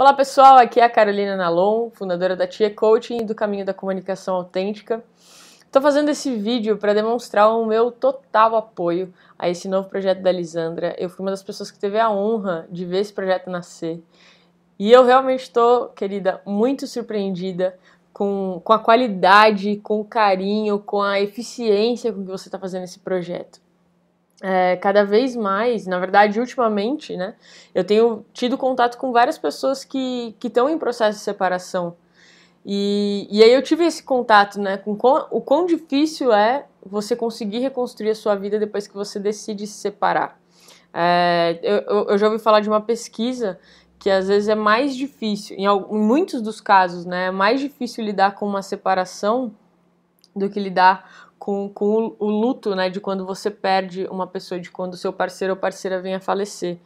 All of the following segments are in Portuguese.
Olá pessoal, aqui é a Carolina Nalon, fundadora da Tia Coaching e do Caminho da Comunicação Autêntica. Estou fazendo esse vídeo para demonstrar o meu total apoio a esse novo projeto da Lisandra. Eu fui uma das pessoas que teve a honra de ver esse projeto nascer. E eu realmente estou, querida, muito surpreendida com, com a qualidade, com o carinho, com a eficiência com que você está fazendo esse projeto é, cada vez mais, na verdade, ultimamente, né, eu tenho tido contato com várias pessoas que estão em processo de separação. E, e aí eu tive esse contato, né, com quão, o quão difícil é você conseguir reconstruir a sua vida depois que você decide se separar. É, eu, eu já ouvi falar de uma pesquisa que às vezes é mais difícil, em, em muitos dos casos, né, é mais difícil lidar com uma separação do que lidar com, com o, o luto, né, de quando você perde uma pessoa, de quando seu parceiro ou parceira vem a falecer.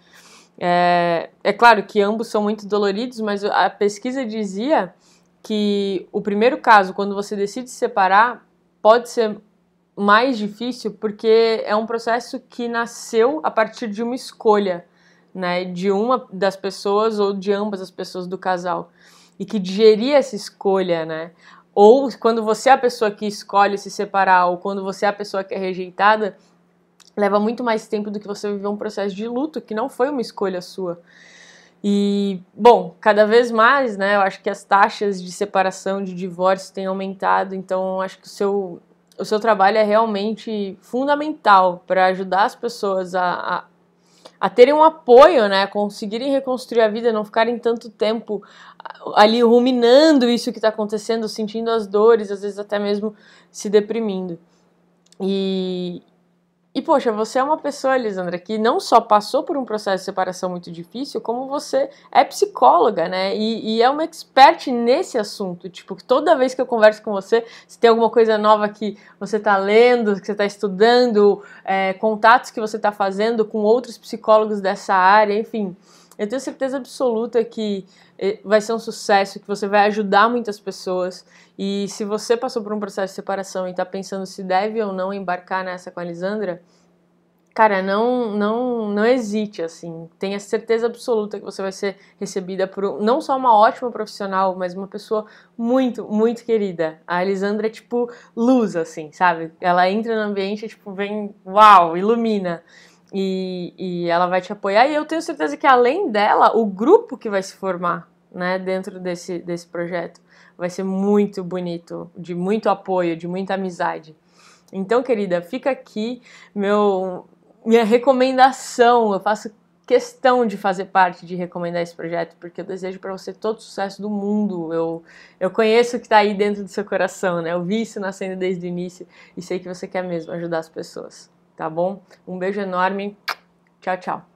É, é claro que ambos são muito doloridos, mas a pesquisa dizia que o primeiro caso, quando você decide se separar, pode ser mais difícil porque é um processo que nasceu a partir de uma escolha, né, de uma das pessoas ou de ambas as pessoas do casal e que digerir essa escolha, né? ou quando você é a pessoa que escolhe se separar, ou quando você é a pessoa que é rejeitada, leva muito mais tempo do que você viver um processo de luto que não foi uma escolha sua. E, bom, cada vez mais, né, eu acho que as taxas de separação, de divórcio têm aumentado, então acho que o seu, o seu trabalho é realmente fundamental para ajudar as pessoas a, a, a terem um apoio, né? A conseguirem reconstruir a vida, não ficarem tanto tempo ali ruminando isso que está acontecendo, sentindo as dores, às vezes até mesmo se deprimindo. E, e poxa, você é uma pessoa, Lisandra, que não só passou por um processo de separação muito difícil, como você é psicóloga, né? E, e, é uma expert nesse assunto. Tipo, toda vez que eu converso com você, se tem alguma coisa nova que você está lendo, que você está estudando, é, contatos que você está fazendo com outros psicólogos dessa área, enfim. Eu tenho certeza absoluta que eh, vai ser um sucesso, que você vai ajudar muitas pessoas. E se você passou por um processo de separação e está pensando se deve ou não embarcar nessa com a Lisandra, cara, não, não, não hesite, assim. Tenha certeza absoluta que você vai ser recebida por não só uma ótima profissional, mas uma pessoa muito, muito querida. A Lisandra é tipo luz, assim, sabe? Ela entra no ambiente e, tipo, vem, uau, ilumina. E, e ela vai te apoiar. E eu tenho certeza que, além dela, o grupo que vai se formar né, dentro desse, desse projeto vai ser muito bonito, de muito apoio, de muita amizade. Então, querida, fica aqui meu, minha recomendação. Eu faço questão de fazer parte, de recomendar esse projeto, porque eu desejo para você todo o sucesso do mundo. Eu, eu conheço o que está aí dentro do seu coração, né? Eu vi isso nascendo desde o início e sei que você quer mesmo ajudar as pessoas tá bom? Um beijo enorme. Tchau, tchau.